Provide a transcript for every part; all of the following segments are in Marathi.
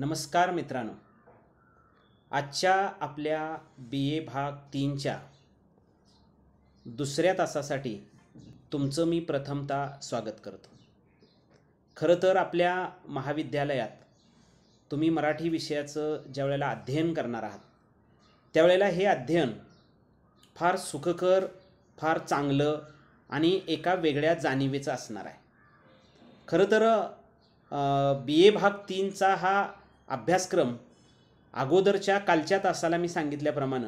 नमस्कार मित्रांनो आजच्या आपल्या बी ए भाग तीनच्या दुसऱ्या तासासाठी तुमचं मी प्रथमता स्वागत करतो खरं तर आपल्या महाविद्यालयात तुम्ही मराठी विषयाचं ज्या वेळेला अध्ययन करणार आहात त्यावेळेला हे अध्ययन फार सुखकर फार चांगलं आणि एका वेगळ्या जाणिवेचं असणार आहे खरं तर बी ए भाग तीनचा हा अभ्यासक्रम अगोदरच्या कालच्या तासाला मी सांगितल्याप्रमाणे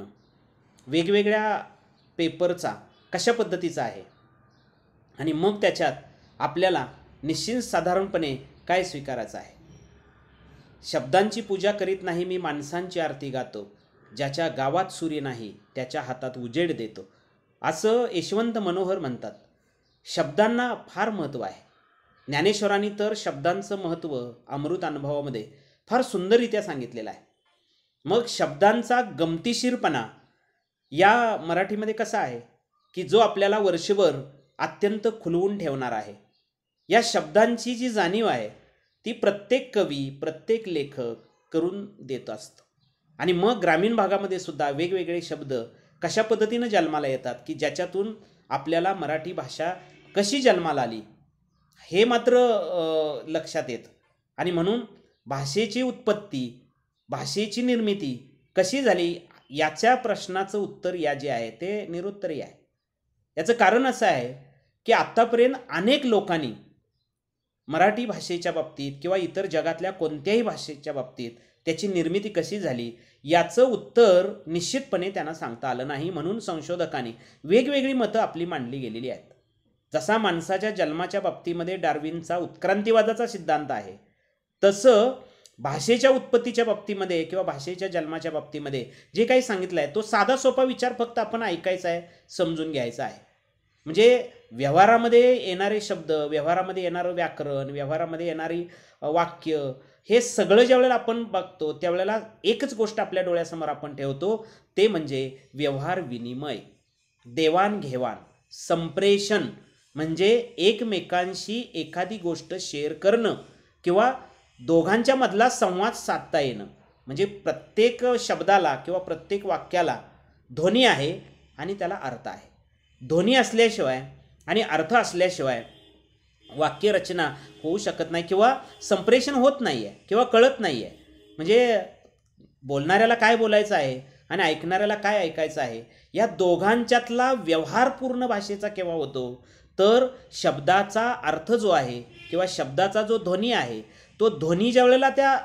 वेगवेगळ्या पेपरचा कशा पद्धतीचा आहे आणि मग त्याच्यात आपल्याला निश्चित साधारणपणे काय स्वीकारायचं आहे शब्दांची पूजा करीत नाही मी माणसांची आरती गातो ज्याच्या गावात सूर्य नाही त्याच्या हातात उजेड देतो असं यशवंत मनोहर म्हणतात शब्दांना फार महत्त्व आहे ज्ञानेश्वरांनी तर शब्दांचं महत्त्व अमृत अनुभवामध्ये फार सुंदररित्या सांगितलेला आहे मग शब्दांचा गमतीशीरपणा या मराठीमध्ये कसा आहे की जो आपल्याला वर्षभर अत्यंत खुलवून ठेवणार आहे या शब्दांची जी जाणीव आहे ती प्रत्येक कवी प्रत्येक लेखक करून देत असतो आणि मग ग्रामीण भागामध्ये सुद्धा वेगवेगळे शब्द कशा पद्धतीनं जन्माला येतात की ज्याच्यातून आपल्याला मराठी भाषा कशी जन्माला आली हे मात्र लक्षात येतं आणि म्हणून भाषेची उत्पत्ती भाषेची निर्मिती कशी झाली याच्या प्रश्नाचं उत्तर या जे आहे ते निरुत्तरी आहे याचं कारण असं आहे की आत्तापर्यंत अनेक लोकांनी मराठी भाषेच्या बाबतीत किंवा इतर जगातल्या कोणत्याही भाषेच्या बाबतीत त्याची निर्मिती कशी झाली याचं उत्तर निश्चितपणे त्यांना सांगता आलं नाही म्हणून संशोधकांनी वेगवेगळी मतं आपली मांडली गेलेली आहेत जसा माणसाच्या जन्माच्या बाबतीमध्ये डार्विनचा उत्क्रांतीवादाचा सिद्धांत आहे तसं भाषेच्या उत्पत्तीच्या बाबतीमध्ये किंवा भाषेच्या जन्माच्या बाबतीमध्ये जे काही सांगितलं आहे तो साधा सोपा विचार फक्त आपण ऐकायचा आहे समजून घ्यायचा आहे म्हणजे व्यवहारामध्ये येणारे शब्द व्यवहारामध्ये येणारं व्याकरण व्यवहारामध्ये येणारी वाक्य हे सगळं ज्यावेळेला आपण बघतो त्यावेळेला एकच गोष्ट आपल्या डोळ्यासमोर आपण ठेवतो ते म्हणजे व्यवहार विनिमय देवाणघेवाण संप्रेषण म्हणजे एकमेकांशी एखादी गोष्ट शेअर करणं किंवा दोघांच्या मधला संवाद साधता येणं म्हणजे प्रत्येक शब्दाला किंवा प्रत्येक वाक्याला ध्वनी आहे आणि त्याला अर्थ आहे ध्वनी असल्याशिवाय आणि अर्थ असल्याशिवाय वाक्यरचना होऊ शकत नाही किंवा संप्रेषण होत नाही आहे किंवा कळत नाही आहे म्हणजे बोलणाऱ्याला काय बोलायचं आहे आणि ऐकणाऱ्याला काय ऐकायचं आहे या दोघांच्यातला व्यवहारपूर्ण भाषेचा केव्हा होतो तर शब्दाचा अर्थ जो आहे किंवा शब्दाचा जो ध्वनी आहे तो ध्वनी ज्या वेळेला त्या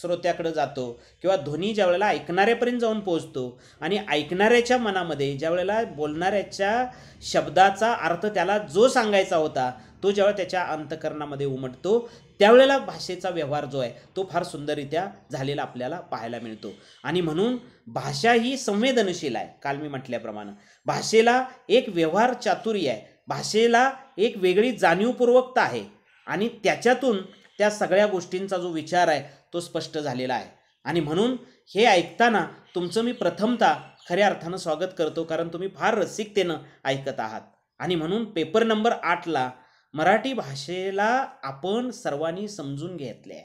श्रोत्याकडं जातो किंवा ध्वनी ज्या वेळेला ऐकणाऱ्यापर्यंत जाऊन पोहोचतो आणि ऐकणाऱ्याच्या मनामध्ये ज्या वेळेला बोलणाऱ्याच्या शब्दाचा अर्थ त्याला जो सांगायचा होता तो ज्यावेळेला त्याच्या अंतकरणामध्ये उमटतो त्यावेळेला भाषेचा व्यवहार जो आहे तो फार सुंदररित्या झालेला आपल्याला पाहायला मिळतो आणि म्हणून भाषा ही संवेदनशील आहे काल मी म्हटल्याप्रमाणे भाषेला एक व्यवहार चातुर्य आहे भाषेला एक वेगळी जाणीवपूर्वकता आहे आणि त्याच्यातून त्या सगळ्या गोष्टींचा जो विचार आहे तो स्पष्ट झालेला आहे आणि म्हणून हे ऐकताना तुमचं मी प्रथमता खऱ्या अर्थानं स्वागत करतो कारण तुम्ही फार रसिकतेनं ऐकत आहात आणि म्हणून पेपर नंबर आठला मराठी भाषेला आपण सर्वांनी समजून घेतले आहे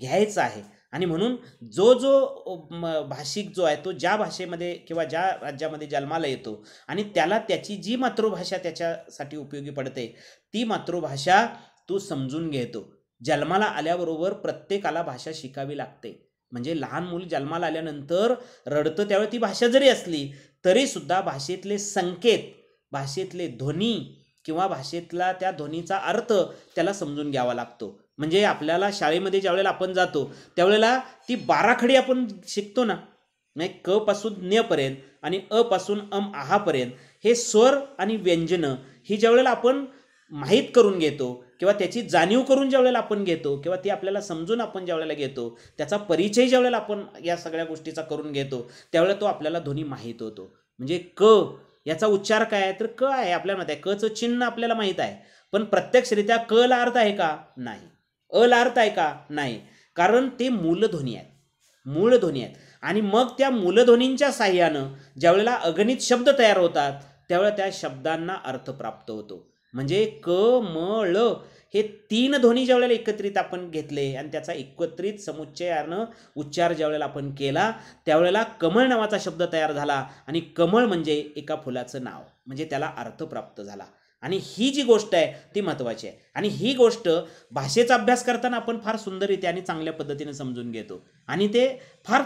घ्यायचं आहे आणि म्हणून जो जो भाषिक जो आहे तो ज्या भाषेमध्ये किंवा ज्या राज्यामध्ये जन्माला येतो आणि त्याला त्याची जी मातृभाषा त्याच्यासाठी उपयोगी पडते ती मातृभाषा तू समजून घेतो जन्माला आल्याबरोबर प्रत्येकाला भाषा शिकावी लागते म्हणजे लहान मूल जन्माला आल्यानंतर रडतं त्यावेळी ती भाषा जरी असली तरीसुद्धा भाषेतले संकेत भाषेतले ध्वनी किंवा भाषेतला त्या ध्वनीचा अर्थ त्याला समजून घ्यावा लागतो म्हणजे आपल्याला शाळेमध्ये ज्यावेळेला आपण जातो त्यावेळेला ती बाराखडी आपण शिकतो ना नाही क पासून ज्ञपर्यंत आणि अ पासून अम आहापर्यंत हे स्वर आणि व्यंजनं ही ज्यावेळेला आपण माहीत करून घेतो किंवा त्याची जाणीव करून ज्या वेळेला आपण घेतो किंवा ती आपल्याला समजून आपण ज्या वेळेला घेतो त्याचा परिचय ज्या वेळेला आपण या सगळ्या गोष्टीचा करून घेतो त्यावेळेला तो आपल्याला ध्वनी माहीत होतो म्हणजे क याचा उच्चार काय आहे तर क आहे आपल्या माहिती आहे कचं चिन्ह आपल्याला माहीत आहे पण प्रत्यक्षरित्या क ला अर्थ आहे का नाही अ ला अर्थ आहे का नाही कारण ते मूलध्वनी आहेत मूळ ध्वनी आहेत आणि मग त्या मूलध्वनींच्या साह्यानं ज्यावेळेला अगणित शब्द तयार होतात त्यावेळेला त्या शब्दांना अर्थ प्राप्त होतो म्हणजे क म ळ हे तीन ध्वनी ज्यावेळेला एकत्रित आपण घेतले आणि त्याचा एकत्रित समुच्चयानं उच्चार ज्यावेळेला आपण केला त्यावेळेला कमळ नावाचा शब्द तयार झाला आणि कमळ म्हणजे एका फुलाचं नाव म्हणजे त्याला अर्थ प्राप्त झाला आणि ही जी गोष्ट आहे ती महत्त्वाची आहे आणि ही गोष्ट भाषेचा अभ्यास करताना आपण फार सुंदररीत्या आणि चांगल्या पद्धतीने समजून घेतो आणि ते फार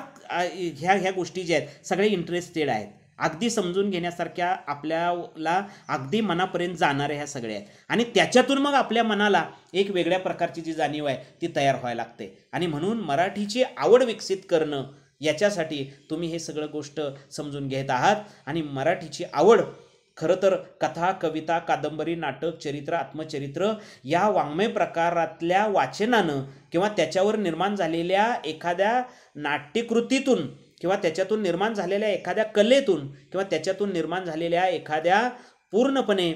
ह्या ह्या गोष्टी ज्या आहेत सगळे इंटरेस्टेड आहेत अगदी समजून घेण्यासारख्या आपल्याला अगदी मनापर्यंत जाणाऱ्या ह्या सगळ्या आहेत आणि त्याच्यातून मग आपल्या मनाला एक वेगळ्या प्रकारची जी जाणीव आहे ती तयार व्हायला लागते आणि म्हणून मराठीची आवड विकसित करणं याच्यासाठी तुम्ही हे सगळं गोष्ट समजून घेत आहात आणि मराठीची आवड खरं तर कथा कविता कादंबरी नाटक चरित्र आत्मचरित्र या वाङ्मय प्रकारातल्या वाचनानं किंवा त्याच्यावर निर्माण झालेल्या एखाद्या नाट्यकृतीतून किंवा त्याच्यातून निर्माण झालेल्या एखाद्या कलेतून किंवा त्याच्यातून निर्माण झालेल्या एखाद्या पूर्णपणे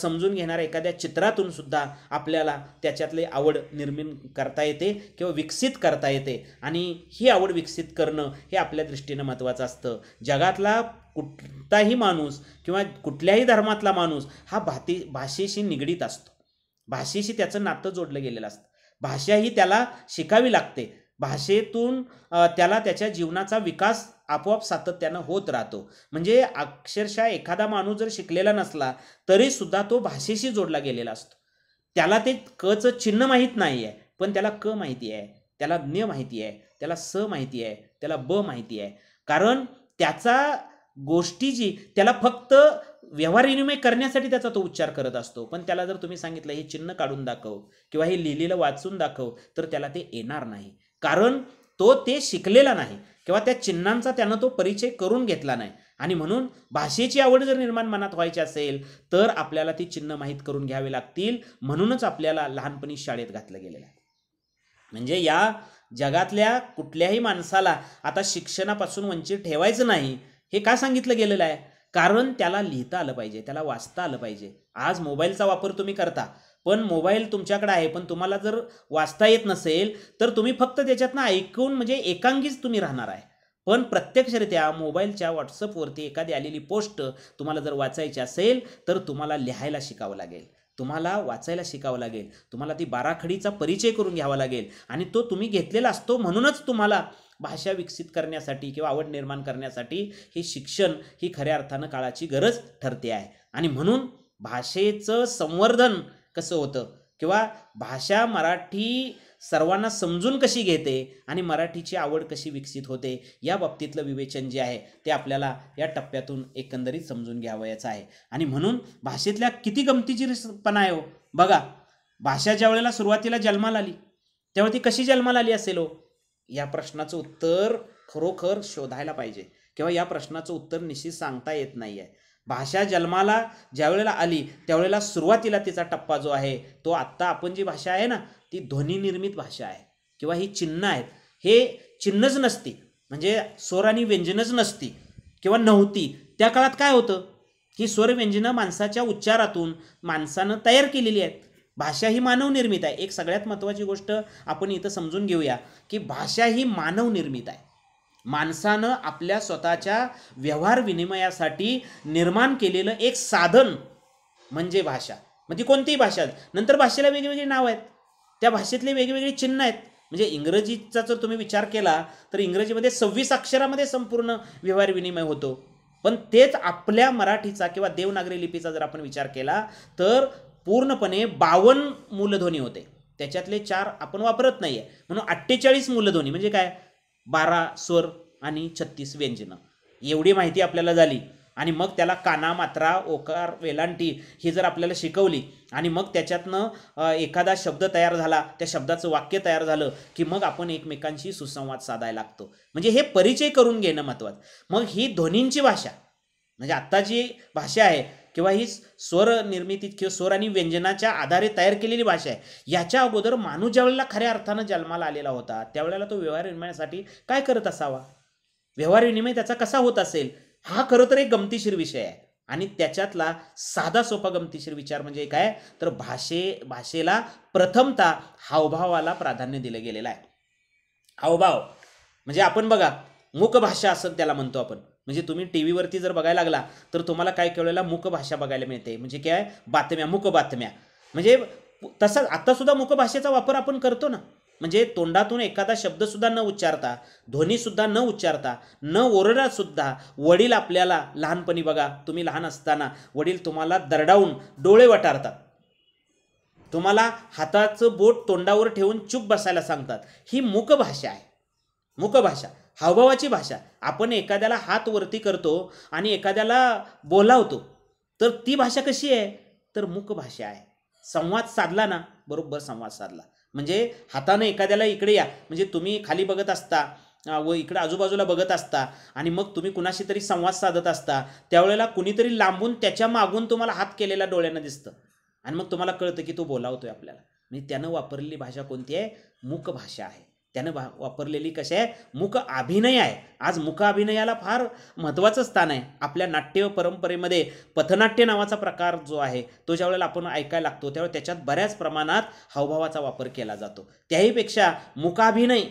समजून घेणाऱ्या एखाद्या चित्रातून सुद्धा आपल्याला त्याच्यातली आवड निर्मिण करता येते किंवा विकसित करता येते आणि ही आवड विकसित करणं हे आपल्या दृष्टीनं महत्त्वाचं असतं जगातला कुठलाही माणूस किंवा कुठल्याही धर्मातला माणूस हा भाती भाषेशी निगडीत असतो भाषेशी त्याचं नातं जोडलं गेलेलं असतं भाषा ही त्याला शिकावी लागते भाषेतून त्याला त्याच्या जीवनाचा विकास आपोआप सातत्यानं होत राहतो म्हणजे अक्षरशः एखादा माणूस जर शिकलेला नसला तरी सुद्धा तो भाषेशी जोडला गेलेला असतो त्याला ते कचं चिन्ह माहीत नाही आहे पण त्याला क माहिती आहे त्याला ज्ञ माहिती आहे त्याला स माहिती आहे त्याला ब माहिती आहे कारण त्याचा गोष्टी जी त्याला फक्त व्यवहार विनिमय करण्यासाठी त्याचा तो उच्चार करत असतो पण त्याला जर तुम्ही सांगितलं हे चिन्ह काढून दाखव किंवा हे लिहिलेलं वाचून दाखव तर त्याला ते येणार नाही कारण तो ते शिकलेला नाही किंवा त्या चिन्हांचा त्यानं तो परिचय करून घेतला नाही आणि म्हणून भाषेची आवड जर निर्माण मनात व्हायची असेल तर आपल्याला ती चिन्ह माहीत करून घ्यावी लागतील म्हणूनच आपल्याला लहानपणी शाळेत घातलं गेलेलं आहे म्हणजे या जगातल्या कुठल्याही माणसाला आता शिक्षणापासून वंचित ठेवायचं नाही हे का सांगितलं गेलेलं आहे कारण त्याला लिहिता आलं पाहिजे त्याला वाचता आलं पाहिजे आज मोबाईलचा वापर तुम्ही करता पण मोबाईल तुमच्याकडे आहे पण तुम्हाला जर वाचता येत नसेल तर तुम्ही फक्त त्याच्यातनं ऐकून म्हणजे एकांगीच तुम्ही राहणार आहे पण प्रत्यक्षरित्या मोबाईलच्या व्हॉट्सअपवरती एखादी आलेली पोस्ट तुम्हाला जर वाचायची असेल तर तुम्हाला लिहायला शिकावं लागेल तुम्हाला वाचायला शिकावं लागेल तुम्हाला ती बाराखडीचा परिचय करून घ्यावा लागेल आणि तो तुम्ही घेतलेला असतो म्हणूनच तुम्हाला भाषा विकसित करण्यासाठी किंवा आवड निर्माण करण्यासाठी हे शिक्षण ही खऱ्या अर्थानं काळाची गरज ठरते आहे आणि म्हणून भाषेचं संवर्धन कसं होतं किंवा भाषा मराठी सर्वांना समजून कशी घेते आणि मराठीची आवड कशी विकसित होते या बाबतीतलं विवेचन जे आहे ते आपल्याला या टप्प्यातून एकंदरीत समजून घ्यावयाचं आहे आणि म्हणून भाषेतल्या किती गमतीचीपणा आहे हो. बघा भाषा ज्या वेळेला सुरुवातीला जन्माला आली तेव्हा ती कशी जन्माला आली असेल हो या प्रश्नाचं उत्तर खरोखर शोधायला पाहिजे किंवा या प्रश्नाचं उत्तर निश्चित सांगता येत नाही आहे भाषा जन्माला ज्यावेळेला आली त्यावेळेला सुरुवातीला तिचा टप्पा जो आहे तो आत्ता आपण जी भाषा आहे ना ती ध्वनिनिर्मित भाषा आहे किंवा ही चिन्ह आहेत हे चिन्हच नसती म्हणजे स्वर आणि व्यंजनच नसती किंवा नव्हती त्या काळात काय होतं ही स्वर व्यंजनं माणसाच्या उच्चारातून माणसानं तयार केलेली आहेत भाषा ही मानवनिर्मित आहे एक सगळ्यात महत्त्वाची गोष्ट आपण इथं समजून घेऊया की भाषा ही मानवनिर्मित आहे माणसानं आपल्या स्वतःच्या व्यवहार विनिमयासाठी निर्माण केलेलं एक साधन म्हणजे भाषा म्हणजे कोणतीही भाषा नंतर भाषेला वेगवेगळी नाव आहेत त्या भाषेतले वेगवेगळी चिन्ह आहेत म्हणजे इंग्रजीचा जर तुम्ही विचार केला तर इंग्रजीमध्ये सव्वीस अक्षरामध्ये संपूर्ण व्यवहार विनिमय होतो पण तेच आपल्या मराठीचा किंवा देवनागरी लिपीचा जर आपण विचार केला तर पूर्णपणे बावन्न मूलध्वनी होते त्याच्यातले चार आपण वापरत नाही आहे म्हणून अठ्ठेचाळीस मूलध्वनी म्हणजे काय बारा स्वर आणि छत्तीस व्यंजनं एवढी माहिती आपल्याला झाली आणि मग त्याला काना मात्रा ओकार वेलांटी ही जर आपल्याला शिकवली आणि मग त्याच्यातनं एखादा शब्द तयार झाला त्या शब्दाचं वाक्य तयार झालं की मग आपण एकमेकांशी सुसंवाद साधायला लागतो म्हणजे हे परिचय करून घेणं महत्त्वाचं मग ही ध्वनींची भाषा म्हणजे आत्ता जी भाषा आहे किंवा ही स्वर निर्मितीत किंवा स्वर आणि व्यंजनाच्या आधारे तयार केलेली भाषा आहे याच्या अगोदर माणूस ज्यावेळेला खऱ्या अर्थानं जन्माला आलेला होता त्यावेळेला तो व्यवहार विनिमयासाठी काय करत असावा व्यवहार विनिमय त्याचा कसा होत असेल हा खरं तर एक गमतीशीर विषय आहे आणि त्याच्यातला साधा सोपा गमतीशीर विचार म्हणजे काय तर भाषे भाषेला प्रथमता हावभावाला प्राधान्य दिलं गेलेलं आहे हावभाव म्हणजे आपण बघा मुख भाषा असं त्याला म्हणतो आपण म्हणजे तुम्ही टी व्हीवरती जर बघायला लागला तर तुम्हाला काय केलेला मुक भाषा बघायला मिळते म्हणजे काय बातम्या मुक बातम्या म्हणजे तसंच आत्तासुद्धा मुखभाषेचा वापर आपण करतो ना म्हणजे तोंडातून एखादा शब्दसुद्धा न उच्चारता ध्वनीसुद्धा न उच्चारता न ओरडासुद्धा वडील आपल्याला लहानपणी बघा तुम्ही लहान असताना वडील तुम्हाला दरडावून डोळे वटारतात तुम्हाला हाताचं बोट तोंडावर ठेवून चूप बसायला सांगतात ही मुखभाषा आहे मुखभाषा हावभावाची भाषा आपण एखाद्याला हात वरती करतो आणि एखाद्याला बोलावतो तर ती भाषा कशी आहे तर मुक भाषा आहे संवाद साधला ना बरोबर संवाद साधला म्हणजे हातानं एखाद्याला इकडे या म्हणजे तुम्ही खाली बघत असता व इकडे आजूबाजूला बघत असता आणि मग तुम्ही कुणाशी तरी संवाद साधत असता त्यावेळेला कुणीतरी लांबून त्याच्या मागून तुम्हाला हात केलेला डोळ्यांना दिसतं आणि मग तुम्हाला कळतं की तो बोलावतोय आपल्याला म्हणजे त्यानं वापरलेली भाषा कोणती आहे मूक भाषा आहे त्यानं वापरलेली कशी आहे मुक अभिनय आहे आज मुख अभिनयाला फार महत्त्वाचं स्थान आहे आपल्या नाट्य परंपरेमध्ये पथनाट्य नावाचा प्रकार जो आहे तो ज्या वेळेला आपण ऐकायला लागतो त्यावेळेला त्याच्यात बऱ्याच प्रमाणात हावभावाचा वापर केला जातो त्याहीपेक्षा मुकाभिनय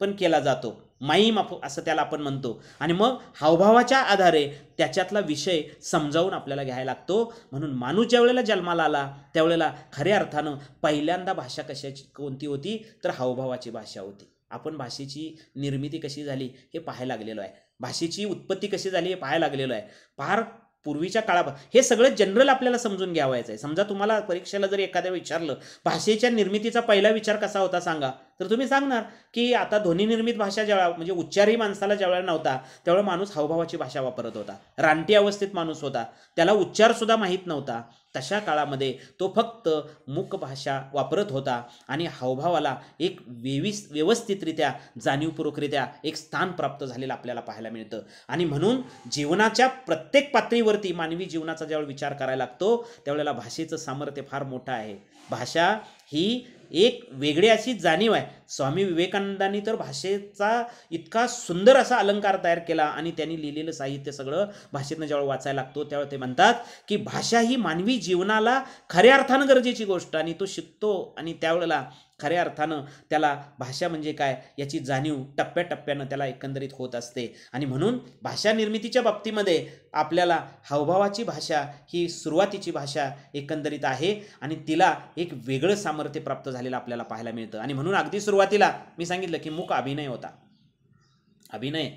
पण केला जातो माईम आप असं त्याला आपण म्हणतो आणि मग हावभावाच्या आधारे त्याच्यातला विषय समजावून आपल्याला घ्यायला लागतो म्हणून माणूस ज्या वेळेला जन्माला आला त्यावेळेला खऱ्या अर्थानं पहिल्यांदा भाषा कशाची कोणती होती तर हावभावाची भाषा होती आपण भाषेची निर्मिती कशी झाली हे पाहायला लागलेलो आहे भाषेची उत्पत्ती कशी झाली हे पाहायला लागलेलो आहे फार पूर्वीच्या काळापासून हे सगळं जनरल आपल्याला समजून घ्यावायचं आहे समजा तुम्हाला परीक्षेला जर एखाद्या विचारलं भाषेच्या निर्मितीचा पहिला विचार कसा होता सांगा तर तुम्ही सांगणार की आता निर्मित भाषा ज्या म्हणजे उच्चारही माणसाला ज्यावेळेला नव्हता त्यावेळेला माणूस हावभावाची भाषा वापरत होता रानटी अवस्थेत माणूस होता त्याला उच्चारसुद्धा माहीत नव्हता तशा काळामध्ये तो फक्त मुख भाषा वापरत होता आणि हावभावाला एक वेविस व्यवस्थितरित्या जाणीवपूर्वकरित्या एक स्थान प्राप्त झालेलं आपल्याला पाहायला मिळतं आणि म्हणून जीवनाच्या प्रत्येक पातळीवरती मानवी जीवनाचा ज्यावेळेला विचार करायला लागतो त्यावेळेला भाषेचं सामर्थ्य फार मोठं आहे भाषा ही एक वेगळी अशी जाणीव आहे स्वामी विवेकानंदांनी तर भाषेचा इतका सुंदर असा अलंकार तयार केला आणि त्यांनी लिहिलेलं साहित्य सगळं भाषेतनं ज्यावेळेस वाचायला लागतो त्यावेळेस ते म्हणतात की भाषा ही मानवी जीवनाला खऱ्या अर्थानं गरजेची गोष्ट आणि तो शिकतो आणि त्यावेळेला खऱ्या अर्थानं त्याला भाषा म्हणजे काय याची जाणीव टप्प्याटप्प्यानं त्याला एकंदरीत होत असते आणि म्हणून भाषा निर्मितीच्या बाबतीमध्ये आपल्याला हावभावाची भाषा ही सुरुवातीची भाषा एकंदरीत आहे आणि तिला एक वेगळं सामर्थ्य प्राप्त झालेलं आपल्याला पाहायला मिळतं आणि म्हणून अगदी सुरुवातीला मी सांगितलं की मूक अभिनय होता अभिनय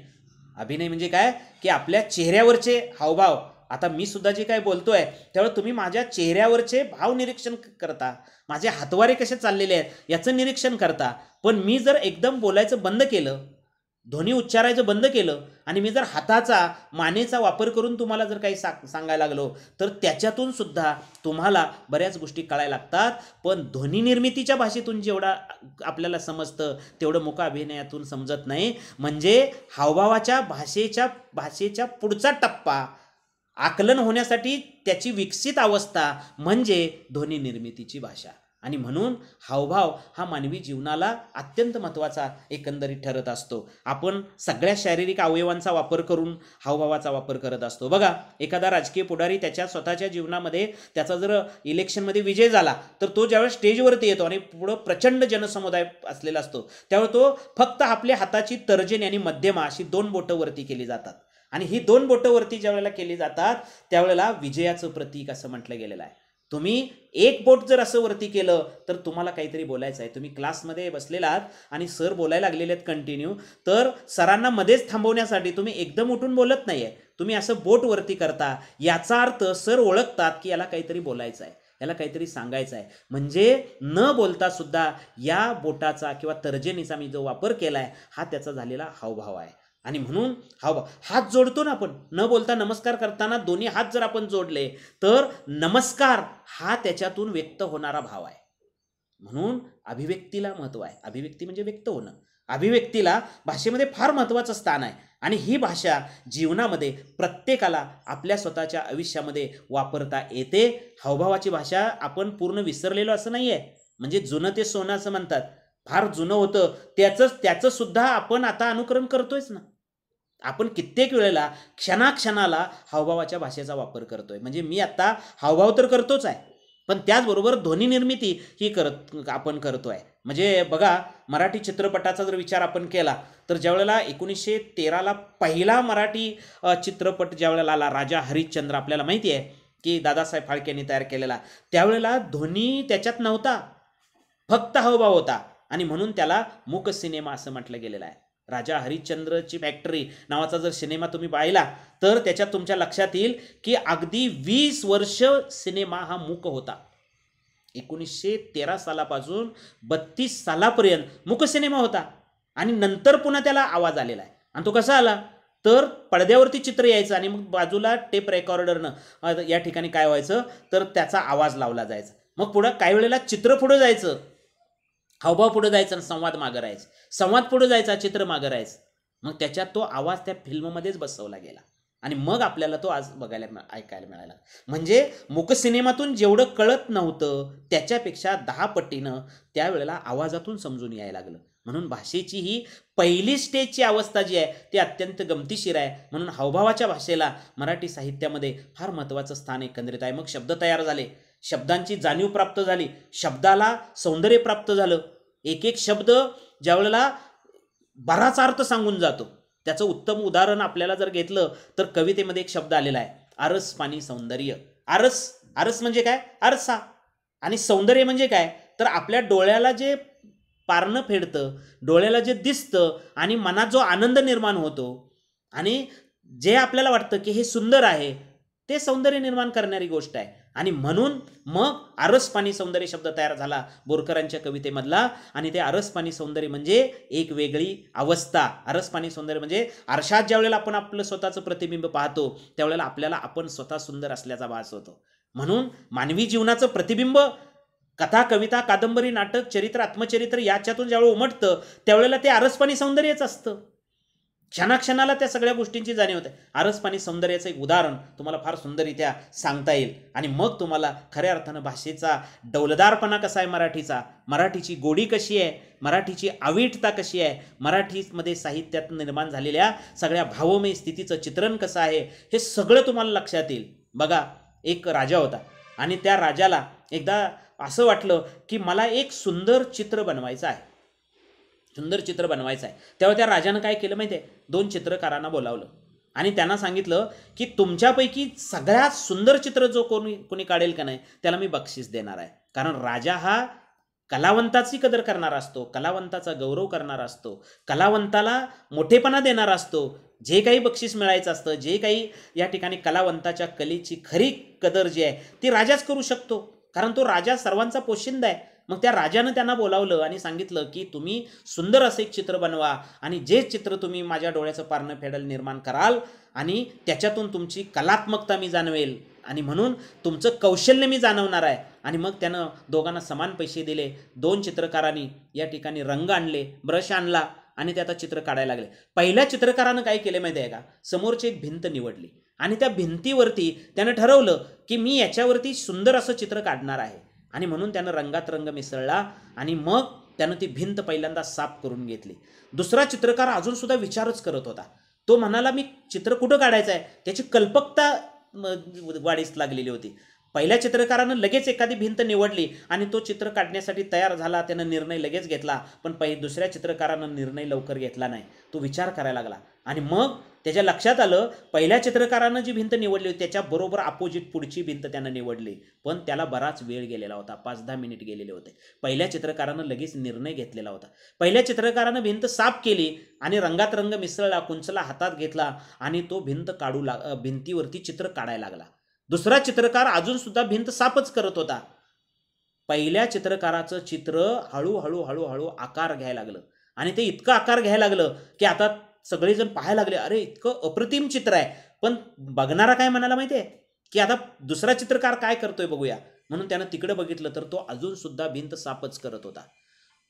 अभिनय म्हणजे काय की आपल्या चेहऱ्यावरचे हावभाव आता मी सुद्धा जे काय बोलतोय त्यावेळेस तुम्ही माझ्या चेहऱ्यावरचे भाव निरीक्षण करता माझे हातवारे कसे चाललेले आहेत याचं निरीक्षण करता पण मी जर एकदम बोलायचं बंद केलं ध्वनी उच्चारायचं बंद केलं आणि मी जर हाताचा मानेचा वापर करून तुम्हाला जर काही सा सांगायला लागलो तर त्याच्यातून सुद्धा तुम्हाला बऱ्याच गोष्टी कळायला लागतात पण ध्वनी निर्मितीच्या भाषेतून जेवढा आपल्याला समजतं तेवढं मुका अभिनयातून समजत नाही म्हणजे हावभावाच्या भाषेच्या भाषेच्या पुढचा टप्पा आकलन होण्यासाठी त्याची विकसित अवस्था म्हणजे ध्वनी निर्मितीची भाषा आणि म्हणून हावभाव हा मानवी जीवनाला अत्यंत महत्त्वाचा एकंदरीत ठरत असतो आपण सगळ्या शारीरिक अवयवांचा वापर करून हावभावाचा वापर करत असतो बघा एखादा राजकीय पुढारी त्याच्या स्वतःच्या जीवनामध्ये त्याचा जर इलेक्शनमध्ये विजय झाला तर तो ज्यावेळेस स्टेजवरती येतो आणि पुढं प्रचंड जनसमुदाय असलेला असतो त्यावेळी तो फक्त आपल्या हाताची तर्जनी आणि मध्यमा अशी दोन बोटंवरती वरती केली जातात आणि ही दोन बोटं वरती ज्यावेळेला केली जातात त्यावेळेला विजयाचं प्रतीक असं म्हटलं गेलेलं आहे तुम्ही एक बोट जर असं वरती केलं तर तुम्हाला काहीतरी बोलायचं आहे तुम्ही क्लासमध्ये बसलेला आहात आणि सर बोलायला लागलेले आहेत कंटिन्यू तर सरांना मध्येच थांबवण्यासाठी तुम्ही एकदम उठून बोलत नाही आहे तुम्ही असं बोट वरती करता याचा अर्थ सर ओळखतात की याला काहीतरी बोलायचं आहे याला काहीतरी सांगायचं आहे म्हणजे न बोलता सुद्धा या बोटाचा किंवा तर्जेनीचा मी जो वापर केला आहे हा त्याचा झालेला हावभाव आहे आणि म्हणून हा हात जोडतो ना आपण न बोलता नमस्कार करताना दोन्ही हात जर आपण जोडले तर नमस्कार हा त्याच्यातून व्यक्त होणारा भाव आहे म्हणून अभिव्यक्तीला महत्त्व आहे अभिव्यक्ती म्हणजे व्यक्त होणं अभिव्यक्तीला भाषेमध्ये फार महत्त्वाचं स्थान आहे आणि ही भाषा जीवनामध्ये प्रत्येकाला आपल्या स्वतःच्या आयुष्यामध्ये वापरता येते हावभावाची भाषा आपण पूर्ण विसरलेलो असं नाही आहे म्हणजे जुनं ते सोनं असं म्हणतात फार जुनं होतं त्याचंच त्याचंसुद्धा आपण आता अनुकरण करतोयच ना आपण कित्येक वेळेला क्षणाक्षणाला हावभावाच्या भाषेचा वापर करतोय म्हणजे मी आत्ता हावभाव तर करतोच आहे पण त्याचबरोबर ध्वनी निर्मिती ही करत आपण करतो आहे म्हणजे बघा मराठी चित्रपटाचा जर विचार आपण केला तर ज्यावेळेला एकोणीसशे तेराला पहिला मराठी चित्रपट ज्यावेळेला आला राजा हरिश्चंद्र आपल्याला माहिती आहे की दादासाहेब फाळके यांनी तयार केलेला त्यावेळेला ध्वनी त्याच्यात नव्हता फक्त हावभाव होता आणि म्हणून त्याला मूक सिनेमा असं म्हटलं गेलेलं आहे राजा हरिश्चंद्रची फॅक्टरी नावाचा जर सिनेमा तुम्ही पाहिला तर त्याच्यात तुमच्या लक्षात येईल की अगदी वीस वर्ष सिनेमा हा मूक होता एकोणीसशे तेरा सालापासून बत्तीस सालापर्यंत मूक सिनेमा होता आणि नंतर पुन्हा त्याला आवाज आलेला आहे आणि तो कसा आला तर पडद्यावरती चित्र यायचं आणि मग बाजूला टेप रेकॉर्डरनं या ठिकाणी काय व्हायचं तर त्याचा आवाज लावला जायचा मग पुढं काही वेळेला चित्र पुढं जायचं हावभाव पुढे जायचा आणि संवाद मागं संवाद पुढे जायचा चित्र मागं मग त्याच्यात तो आवाज त्या फिल्ममध्येच बसवला गेला आणि मग आपल्याला तो आज बघायला ऐकायला मिळाला म्हणजे मुकसिनेमातून जेवढं कळत नव्हतं त्याच्यापेक्षा दहा पटीनं त्यावेळेला आवाजातून समजून यायला लागलं म्हणून भाषेची ही पहिली स्टेजची अवस्था जी आहे ती अत्यंत गमतीशीर आहे म्हणून हावभावाच्या भाषेला मराठी साहित्यामध्ये फार महत्त्वाचं स्थान एकंदरीत आहे मग शब्द तयार झाले शब्दांची जाणीव प्राप्त झाली शब्दाला सौंदर्य प्राप्त झालं एक एक शब्द ज्यावेळेला बराच अर्थ सांगून जातो त्याचं उत्तम उदाहरण आपल्याला जर घेतलं तर कवितेमध्ये एक शब्द आलेला आहे आरस पाणी सौंदर्य आरस आरस म्हणजे काय आरसा आणि सौंदर्य म्हणजे काय तर आपल्या डोळ्याला जे पारणं फेडतं डोळ्याला जे दिसतं आणि मनात जो आनंद निर्माण होतो आणि जे आपल्याला वाटतं की हे सुंदर आहे ते सौंदर्य निर्माण करणारी गोष्ट आहे आणि म्हणून मग आरसपाणी सौंदर्य शब्द तयार झाला बोरकरांच्या कवितेमधला आणि ते आरसपाणी सौंदर्य म्हणजे एक वेगळी अवस्था आरसपाणी सौंदर्य म्हणजे आरशात ज्यावेळेला आपण आपलं स्वतःचं प्रतिबिंब पाहतो त्यावेळेला आपल्याला आपण स्वतः सुंदर असल्याचा भास होतो म्हणून मानवी जीवनाचं प्रतिबिंब कथा कविता कादंबरी नाटक चरित्र आत्मचरित्र याच्यातून ज्यावेळेला उमटतं त्यावेळेला ते आरसपाणी सौंदर्यच असतं क्षणाक्षणाला त्या सगळ्या गोष्टींची जाणीव होते आरसपाणी सौंदर्याचं एक उदाहरण तुम्हाला फार सुंदररित्या सांगता येईल आणि मग तुम्हाला खऱ्या अर्थानं भाषेचा डौलदारपणा कसा आहे मराठीचा मराठीची गोडी कशी आहे मराठीची आविटता कशी आहे मराठीमध्ये साहित्यात निर्माण झालेल्या सगळ्या भावमय स्थितीचं चित्रण कसं आहे हे सगळं तुम्हाला लक्षात येईल बघा एक राजा होता आणि त्या राजाला एकदा असं वाटलं की मला एक सुंदर चित्र बनवायचं आहे सुंदर चित्र बनवायचं आहे तेव्हा त्या राजानं काय केलं माहिती आहे दोन चित्रकारांना बोलावलं आणि त्यांना सांगितलं की तुमच्यापैकी सगळ्यात सुंदर चित्र जो कोणी कोणी काढेल का नाही त्याला मी बक्षीस देणार आहे कारण राजा हा कलावंताची कदर करणारा असतो कलावंताचा गौरव करणारा असतो कलावंताला मोठेपणा देणारा असतो जे काही बक्षीस मिळायचं असतं जे काही या ठिकाणी कलावंताच्या कलेची खरी कदर जी आहे ती राजाच करू शकतो कारण तो राजा सर्वांचा पोशिंदा आहे मग त्या राजानं त्यांना बोलावलं आणि सांगितलं की तुम्ही सुंदर असं एक चित्र बनवा आणि जे चित्र तुम्ही माझ्या डोळ्याचं पारणं फेडल निर्माण कराल आणि त्याच्यातून तुमची कलात्मकता मी जाणवेल आणि म्हणून तुमचं कौशल्य मी जाणवणार आहे आणि मग त्यानं दोघांना समान पैसे दिले दोन चित्रकारांनी या ठिकाणी रंग आणले ब्रश आणला आणि ते आता चित्र काढायला लागले पहिल्या चित्रकारानं काय केलं माहिती आहे का समोरची एक भिंत निवडली आणि त्या भिंतीवरती त्यानं ठरवलं की मी याच्यावरती सुंदर असं चित्र काढणार आहे आणि म्हणून त्यानं रंगात रंग मिसळला आणि मग त्यानं ती भिंत पहिल्यांदा साफ करून घेतली दुसरा चित्रकार अजूनसुद्धा विचारच करत होता तो म्हणाला मी चित्र कुठं काढायचं आहे त्याची कल्पकता वाढीस लागलेली होती पहिल्या चित्रकारानं लगेच एखादी भिंत निवडली आणि तो चित्र काढण्यासाठी तयार झाला त्यानं निर्णय लगेच घेतला पण पहि दुसऱ्या चित्रकारानं निर्णय लवकर घेतला नाही तो विचार करायला लागला आणि मग त्याच्या लक्षात आलं पहिल्या चित्रकारानं जी भिंत निवडली होती त्याच्याबरोबर अपोजिट पुढची भिंत त्यानं निवडली पण त्याला बराच वेळ गेलेला होता पाच दहा मिनिट गेलेले होते पहिल्या चित्रकारानं लगेच निर्णय घेतलेला होता पहिल्या चित्रकारानं भिंत साफ केली आणि रंगात रंग मिसळला कुंचला हातात घेतला आणि तो भिंत काढू लाग भिंतीवरती चित्र काढायला लागला दुसरा चित्रकार अजून सुद्धा भिंत साफच करत होता पहिल्या चित्रकाराचं चित्र हळूहळू हळूहळू आकार घ्यायला लागलं आणि ते इतकं आकार घ्यायला लागलं की आता सगळेजण पाहायला लागले अरे इतकं अप्रतिम चित्र आहे पण बघणारा काय म्हणायला माहिती आहे की आता दुसरा चित्रकार काय करतोय बघूया म्हणून त्यानं तिकडे बघितलं तर तो अजूनसुद्धा भिंत सापच करत होता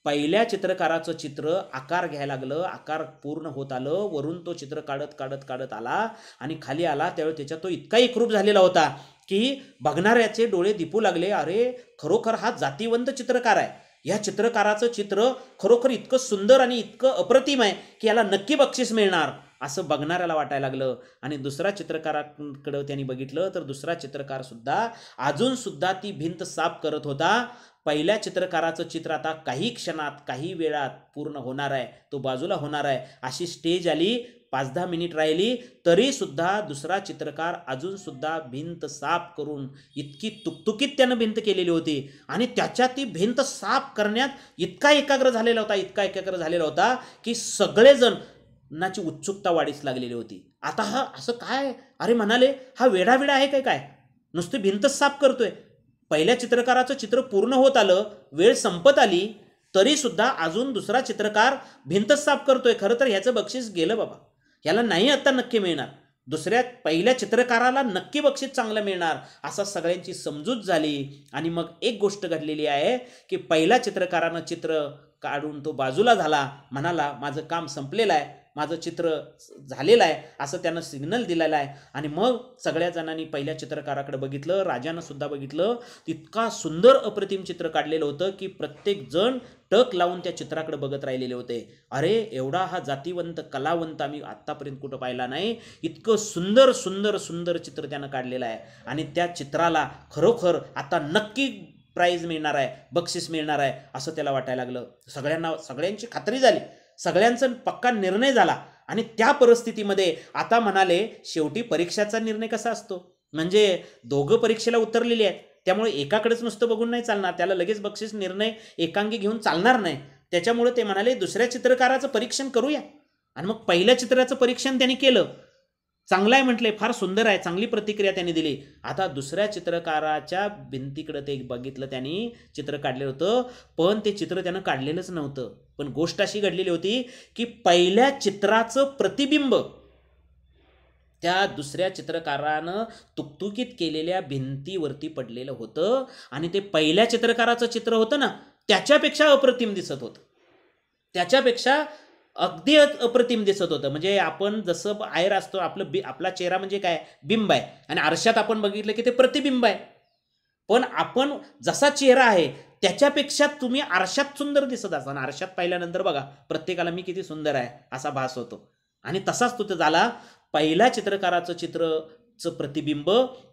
पहिल्या चित्रकाराचं चित्र आकार घ्यायला लागलं आकार पूर्ण होत आलं वरून तो चित्र काढत काढत काढत आला आणि खाली आला त्यावेळी त्याच्यात तो इतका एकरूप झालेला होता की बघणाऱ्याचे डोळे दिपू लागले अरे खरोखर हा जातीवंत चित्रकार आहे या चित्रकाराचं चित्र खरोखर इतकं सुंदर आणि इतकं अप्रतिम आहे की याला नक्की बक्षीस मिळणार असं बघणाऱ्याला वाटायला लागलं आणि दुसरा चित्रकाराकडं त्यांनी बघितलं तर दुसरा चित्रकारसुद्धा अजूनसुद्धा ती भिंत साफ करत होता पहिल्या चित्रकाराचं चित्र आता काही क्षणात काही वेळात पूर्ण होणार आहे तो बाजूला होणार आहे अशी स्टेज आली पाच दहा मिनिट राहिली तरीसुद्धा दुसरा चित्रकार अजूनसुद्धा भिंत साफ करून इतकी तुकतुकीत त्यानं भिंत केलेली होती आणि त्याच्या ती भिंत साफ करण्यात इतका एकाग्र झालेला होता इतका एकाग्र झालेला होता की सगळेजण नाची उत्सुकता वाढीस लागलेली होती आता हा असं काय अरे म्हणाले हा वेढावेढा आहे काय काय नुसती भिंत साफ करतोय पहिल्या चित्रकाराचं चित्र पूर्ण होत आलं वेळ संपत आली तरीसुद्धा अजून दुसरा चित्रकार भिंत साफ करतोय खरं तर ह्याचं बक्षीस गेलं बाबा याला नाही आता नक्की मिळणार दुसऱ्या पहिल्या चित्रकाराला नक्की बक्षीस चांगलं मिळणार असा सगळ्यांची समजूत झाली आणि मग एक गोष्ट घडलेली आहे की पहिल्या चित्रकारानं चित्र काढून तो बाजूला झाला म्हणाला माझं काम संपलेलं आहे माझं चित्र झालेलं आहे असं त्यानं सिग्नल दिलेलं आहे आणि मग सगळ्या जणांनी पहिल्या चित्रकाराकडे बघितलं राजानं सुद्धा बघितलं तितका सुंदर अप्रतिम चित्र काढलेलं होतं की प्रत्येक जण टक लावून त्या चित्राकडे बघत राहिलेले होते अरे एवढा हा जातीवंत कलावंत आम्ही आत्तापर्यंत कुठं पाहिला नाही इतकं सुंदर सुंदर सुंदर चित्र त्यानं काढलेलं आहे आणि त्या चित्राला खरोखर आता नक्की प्राईज मिळणार आहे बक्षीस मिळणार आहे असं त्याला वाटायला लागलं सगळ्यांना सगळ्यांची खात्री झाली सगळ्यांचा पक्का निर्णय झाला आणि त्या परिस्थितीमध्ये आता म्हणाले शेवटी परीक्षाचा निर्णय कसा असतो म्हणजे दोघं परीक्षेला उतरलेली आहेत त्यामुळे एकाकडेच नुसतं बघून नाही चालणार त्याला लगेच बक्षीस निर्णय एकांगी घेऊन चालणार नाही त्याच्यामुळे ते म्हणाले दुसऱ्या चित्रकाराचं परीक्षण करूया आणि मग पहिल्या चित्राचं परीक्षण त्यांनी केलं चांगलं आहे म्हटलंय फार सुंदर आहे चांगली प्रतिक्रिया त्यांनी दिली आता दुसऱ्या चित्रकाराच्या भिंतीकडं ते बघितलं त्यांनी चित्र काढलेलं होतं पण ते चित्र त्यानं काढलेलंच नव्हतं पण गोष्ट अशी घडलेली होती की पहिल्या चित्राचं प्रतिबिंब त्या दुसऱ्या चित्रकारानं तुकतुकीत केलेल्या भिंतीवरती पडलेलं होतं आणि ते पहिल्या चित्रकाराचं चित्र होतं ना त्याच्यापेक्षा अप्रतिम दिसत होतं त्याच्यापेक्षा अगदी अप्रतिम दिसत होतं म्हणजे आपण जसं आयर असतो आपलं बि आपला चेहरा म्हणजे काय बिंब आहे आणि आरशात आपण बघितलं की ते प्रतिबिंब आहे पण आपण जसा चेहरा आहे त्याच्यापेक्षा तुम्ही आरशात सुंदर दिसत आणि आरशात पाहिल्यानंतर बघा प्रत्येकाला मी किती सुंदर आहे असा भास होतो आणि तसाच तो झाला पहिल्या चित्रकाराचं चित्रचं प्रतिबिंब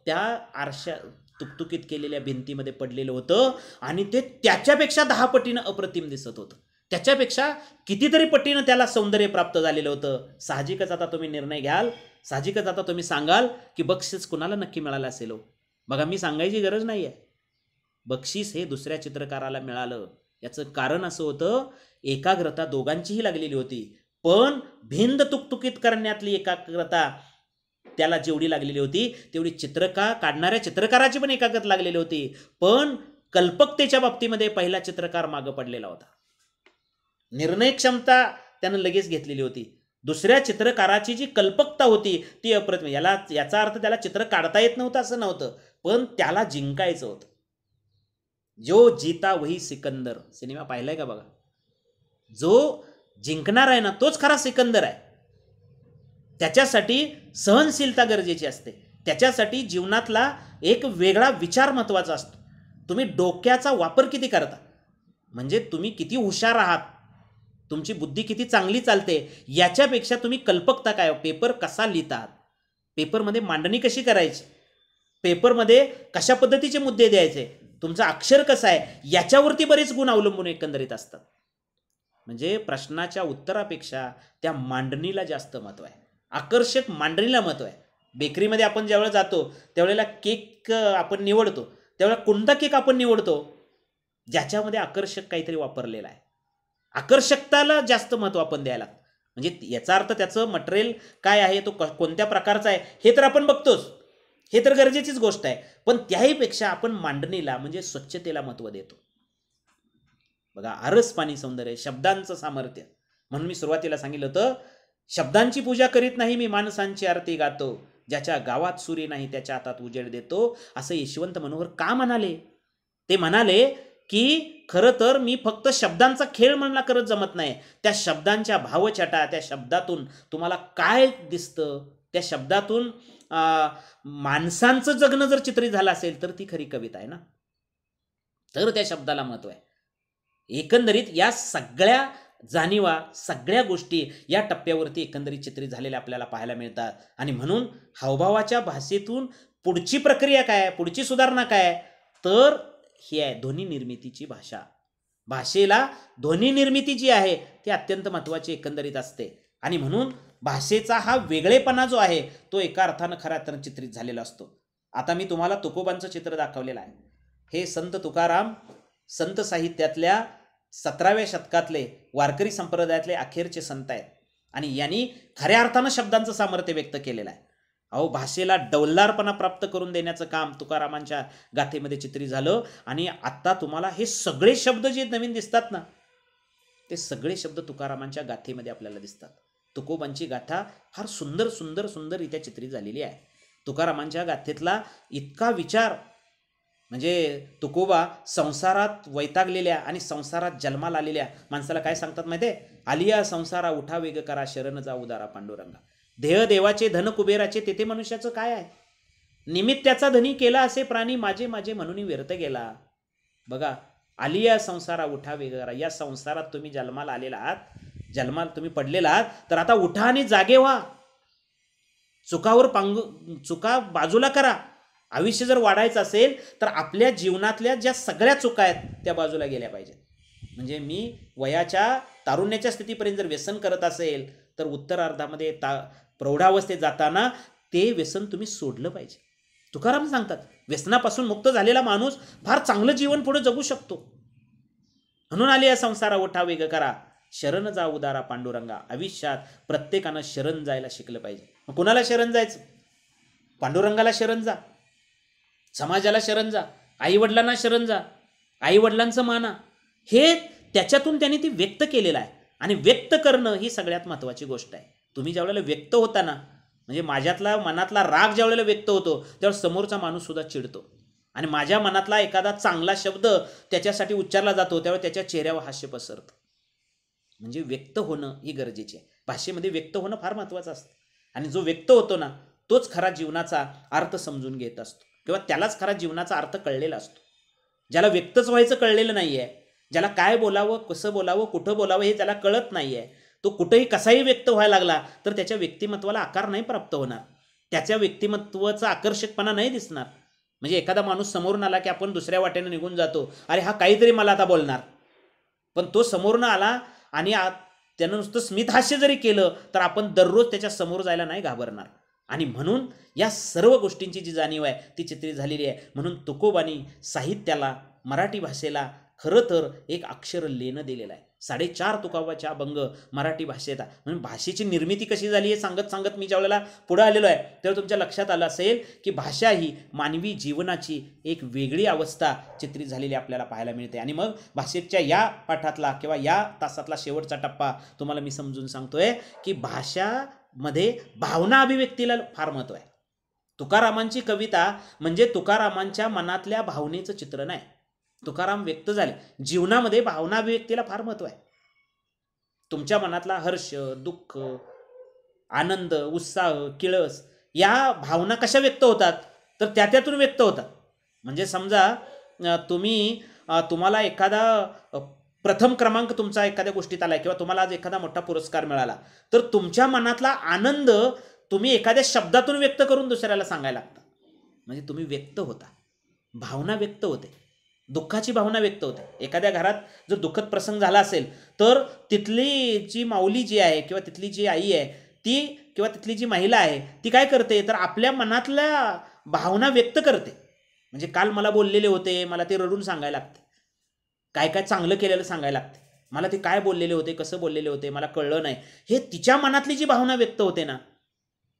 त्या आरशा तुकतुकीत केलेल्या भिंतीमध्ये पडलेलं होतं आणि ते त्याच्यापेक्षा दहा पटीनं अप्रतिम दिसत होतं त्याच्यापेक्षा कितीतरी पटीनं त्याला सौंदर्य प्राप्त झालेलं होतं साहजिकच आता तुम्ही निर्णय घ्याल साहजिकच आता तुम्ही सांगाल की बक्षीस कुणाला नक्की मिळालं असेल हो? बघा मी सांगायची गरज नाही आहे बक्षीस हे दुसऱ्या चित्रकाराला मिळालं याचं कारण असं होतं एकाग्रता दोघांचीही लागलेली होती पण भिंद तुकतुकीत करण्यातली एकाग्रता त्याला जेवढी लागलेली होती तेवढी चित्रकार काढणाऱ्या चित्रकाराची पण एकाग्रता लागलेली होती पण कल्पकतेच्या बाबतीमध्ये पहिला चित्रकार मागं पडलेला होता निर्णय क्षमता त्यानं लगेच घेतलेली होती दुसऱ्या चित्रकाराची जी कल्पकता होती ती अप्रतिम याला याचा अर्थ त्याला चित्र काढता येत नव्हतं असं नव्हतं पण त्याला जिंकायचं होतं जो जीता वही सिकंदर सिनेमा पाहिलाय का बघा जो जिंकणार आहे ना तोच खरा सिकंदर आहे त्याच्यासाठी सहनशीलता गरजेची असते त्याच्यासाठी जीवनातला एक वेगळा विचार महत्त्वाचा असतो तुम्ही डोक्याचा वापर किती करता म्हणजे तुम्ही किती हुशार आहात तुमची बुद्धी किती चांगली चालते याच्यापेक्षा तुम्ही कल्पकता काय हो? पेपर कसा लिहितात पेपरमध्ये मांडणी कशी करायची पेपरमध्ये कशा पद्धतीचे मुद्दे द्यायचे तुमचं अक्षर कसा आहे याच्यावरती बरेच गुण अवलंबून एकंदरीत असतात म्हणजे प्रश्नाच्या उत्तरापेक्षा त्या मांडणीला जास्त महत्त्व आहे आकर्षक मांडणीला महत्त्व आहे बेकरीमध्ये आपण ज्यावेळेला जातो त्यावेळेला केक आपण निवडतो त्यावेळेला कोणता केक आपण निवडतो ज्याच्यामध्ये आकर्षक काहीतरी वापरलेला आहे आकर्षकताला जास्त महत्त्व आपण द्यायला म्हणजे याचा अर्थ त्याचं मटेरियल काय आहे तो कोणत्या प्रकारचा आहे हे तर आपण बघतोच हे तर गरजेचीच गोष्ट आहे पण त्याहीपेक्षा आपण मांडणीला म्हणजे स्वच्छतेला महत्त्व देतो बघा आरस पाणी सौंदर्य शब्दांचं सामर्थ्य म्हणून मी सुरुवातीला सांगितलं होतं शब्दांची पूजा करीत नाही मी माणसांची आरती गातो ज्याच्या गावात सूर्य नाही त्याच्या हातात उजेड देतो असं यशवंत मनोहर का म्हणाले ते म्हणाले की खरं तर मी फक्त शब्दांचा खेळ म्हणला करत जमत नाही त्या शब्दांच्या भावछटा त्या शब्दातून तुम्हाला काय दिसतं त्या शब्दातून माणसांचं जगणं जर चित्रित झालं असेल तर ती खरी कविता आहे ना तर त्या शब्दाला महत्व आहे एकंदरीत या सगळ्या जाणीवा सगळ्या गोष्टी या टप्प्यावरती एकंदरीत चित्रित झालेल्या आपल्याला पाहायला मिळतात आणि म्हणून हावभावाच्या भाषेतून पुढची प्रक्रिया काय पुढची सुधारणा काय तर ही आहे ध्वनी निर्मितीची भाषा भाषेला ध्वनी निर्मिती जी आहे ती अत्यंत महत्त्वाची एकंदरीत असते आणि म्हणून भाषेचा हा वेगळेपणा जो आहे तो एका अर्थानं खऱ्या अर्थानं चित्रित झालेला असतो आता मी तुम्हाला तुकोबांचं चित्र दाखवलेलं आहे हे संत तुकाराम संत साहित्यातल्या सतराव्या शतकातले वारकरी संप्रदायातले अखेरचे संत आहेत आणि यांनी खऱ्या अर्थानं शब्दांचं सामर्थ्य व्यक्त केलेलं आहे अहो भाषेला डवलारपणा प्राप्त करून देण्याचं काम तुकारामांच्या गाथेमध्ये चित्री झालं आणि आत्ता तुम्हाला हे सगळे शब्द जे नवीन दिसतात ना ते सगळे शब्द तुकारामांच्या गाथेमध्ये आपल्याला दिसतात तुकोबांची गाथा फार सुंदर सुंदर सुंदर रीत्या चित्री झालेली आहे तुकारामांच्या गाथेतला इतका विचार म्हणजे तुकोबा संसारात वैतागलेल्या आणि संसारात जन्माला आलेल्या माणसाला काय सांगतात माहिती आहे आलिया संसारा उठा वेग करा शरण जा उदारा पांडुरंगा ध्येय देवाचे धन कुबेराचे तेथे मनुष्याचं काय आहे निमित्ताचा धनी केला असे प्राणी माझे माझे म्हणून व्यर्थ गेला बघा आली या संसारा उठा वेगळा या संसारात तुम्ही जन्माला आलेला आहात जन्माला तुम्ही पडलेला आहात तर आता उठा आणि जागे व्हा चुकावर पांगू चुका बाजूला करा आयुष्य जर वाढायचं असेल तर आपल्या जीवनातल्या ज्या सगळ्या चुका आहेत त्या बाजूला गेल्या पाहिजेत म्हणजे मी वयाच्या तारुण्याच्या स्थितीपर्यंत जर व्यसन करत असेल तर उत्तरार्धामध्ये ता प्रौढावस्थेत जाताना ते व्यसन तुम्ही सोडलं पाहिजे तुकाराम सांगतात व्यसनापासून मुक्त झालेला माणूस फार चांगलं जीवन पुढे जगू शकतो म्हणून आले या संसारा ओठा वेग करा शरण जा उदारा पांडुरंगा आयुष्यात प्रत्येकानं शरण जायला शिकलं पाहिजे मग कुणाला शरण जायचं पांडुरंगाला शरण जा समाजाला शरण जा आईवडिलांना शरण जा आईवडिलांचं माना हे त्याच्यातून त्यांनी ती व्यक्त केलेलं आहे आणि व्यक्त करणं ही सगळ्यात महत्त्वाची गोष्ट आहे तुम्ही ज्यावेळेला व्यक्त होता ना म्हणजे माझ्यातला मनातला राग ज्यावेळेला व्यक्त होतो त्यावेळेस समोरचा माणूससुद्धा चिडतो आणि माझ्या मनातला एखादा चांगला शब्द त्याच्यासाठी उच्चारला जातो त्यावेळेस त्याच्या चेहऱ्यावर हास्य पसरतं म्हणजे व्यक्त होणं ही गरजेची आहे भाषेमध्ये व्यक्त होणं फार महत्त्वाचं असतं आणि जो व्यक्त होतो ना तोच खरा जीवनाचा अर्थ समजून घेत असतो किंवा त्यालाच खरा जीवनाचा अर्थ कळलेला असतो ज्याला व्यक्तच व्हायचं कळलेलं नाही आहे ज्याला काय बोलावं कसं बोलावं कुठं बोलावं हे त्याला कळत नाही आहे तो कुठेही कसाही व्यक्त व्हायला लागला तर त्याच्या व्यक्तिमत्वाला आकार नाही प्राप्त होणार त्याच्या व्यक्तिमत्वाचा आकर्षकपणा नाही दिसणार म्हणजे एखादा माणूस समोरून आला की आपण दुसऱ्या वाटेनं निघून जातो अरे हा काहीतरी मला आता बोलणार पण तो समोरून आला आणि त्यानं नुसतं स्मितहास्य जरी केलं तर आपण दररोज त्याच्या समोर जायला नाही घाबरणार आणि म्हणून या सर्व गोष्टींची जी जाणीव आहे ती चित्रित झालेली आहे म्हणून तुकोबानी साहित्याला मराठी भाषेला खरं तर एक अक्षर लेणं दिलेलं आहे साडेचार तुकावाच्या अभंग मराठी भाषेत म्हणून भाषेची निर्मिती कशी झाली हे सांगत सांगत मी ज्या वेळेला पुढं आलेलो आहे तर तुमच्या लक्षात आलं असेल की भाषा ही मानवी जीवनाची एक वेगळी अवस्था चित्रित झालेली आपल्याला पाहायला मिळते आणि मग भाषेच्या या पाठातला किंवा या तासातला शेवटचा टप्पा तुम्हाला मी समजून सांगतोय की भाषामध्ये भावना अभिव्यक्तीला फार महत्व आहे तुकारामांची कविता म्हणजे तुकारामांच्या मनातल्या भावनेचं चित्रण आहे तुकाराम व्यक्त झाले जीवनामध्ये भावनाभिव्यक्तीला फार महत्त्व आहे तुमच्या मनातला हर्ष दुःख आनंद उत्साह किळस या भावना कशा व्यक्त होतात तर त्या त्यातून व्यक्त होतात म्हणजे समजा तुम्ही तुम्हाला एखादा प्रथम क्रमांक तुमचा एखाद्या गोष्टीत आला किंवा तुम्हाला आज एखादा मोठा पुरस्कार मिळाला तर तुमच्या मनातला आनंद तुम्ही एखाद्या शब्दातून व्यक्त करून दुसऱ्याला सांगायला लागता म्हणजे तुम्ही व्यक्त होता भावना व्यक्त होते दुःखाची भावना व्यक्त होते एखाद्या घरात जर दुःखद प्रसंग झाला असेल तर तिथली जी माऊली जी आहे किंवा तिथली जी आई आहे ती किंवा तिथली जी महिला आहे ती काय करते तर आपल्या मनातल्या भावना व्यक्त करते म्हणजे काल मला बोललेले होते मला ते रडून सांगायला लागते काय काय चांगलं केलेलं सांगायला लागते मला ते काय बोललेले होते कसं बोललेले होते मला कळलं नाही हे तिच्या मनातली जी भावना व्यक्त होते ना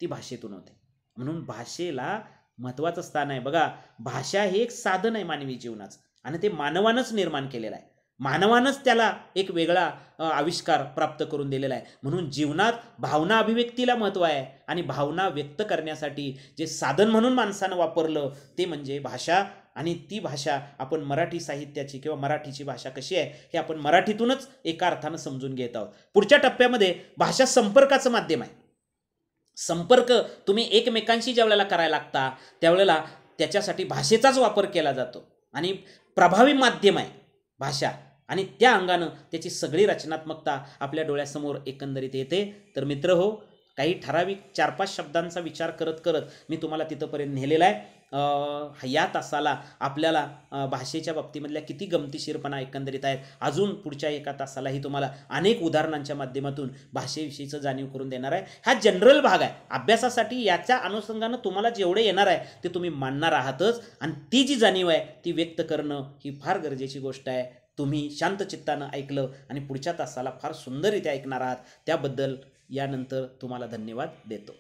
ती भाषेतून होते म्हणून भाषेला महत्त्वाचं स्थान आहे बघा भाषा हे एक साधन आहे मानवी जीवनाचं आणि ते मानवानंच निर्माण केलेलं आहे मानवानंच त्याला एक वेगळा आविष्कार प्राप्त करून दिलेला आहे म्हणून जीवनात भावना अभिव्यक्तीला महत्त्व आहे आणि भावना व्यक्त करण्यासाठी जे साधन म्हणून माणसानं वापरलं ते म्हणजे भाषा आणि ती भाषा आपण मराठी साहित्याची किंवा मराठीची भाषा कशी आहे हे आपण मराठीतूनच एका अर्थानं समजून घेत आहोत पुढच्या टप्प्यामध्ये भाषा संपर्काचं माध्यम आहे संपर्क तुम्ही एकमेकांशी ज्या वेळेला करायला लागता त्यावेळेला त्याच्यासाठी भाषेचाच वापर केला जातो आणि प्रभावी माध्यम आहे भाषा आणि त्या अंगानं त्याची सगळी रचनात्मकता आपल्या डोळ्यासमोर एकंदरीत येते तर मित्र हो काही ठराविक चार पाच शब्दांचा विचार करत करत मी तुम्हाला तिथंपर्यंत नेलेला आहे या तासाला आपल्याला भाषेच्या बाबतीमधल्या किती गमतीशीरपणा एकंदरीत आहेत अजून पुढच्या एका तासालाही तुम्हाला अनेक उदाहरणांच्या माध्यमातून भाषेविषयीचं जाणीव करून देणार आहे हा जनरल भाग आहे अभ्यासासाठी याच्या अनुषंगानं तुम्हाला जेवढे येणार आहे ते तुम्ही मानणार आहातच आणि ती जी जाणीव आहे ती व्यक्त करणं ही फार गरजेची गोष्ट आहे तुम्ही शांत चित्तानं ऐकलं आणि पुढच्या तासाला फार सुंदररीत्या ऐकणार आहात त्याबद्दल यानंतर तुम्हाला धन्यवाद देतो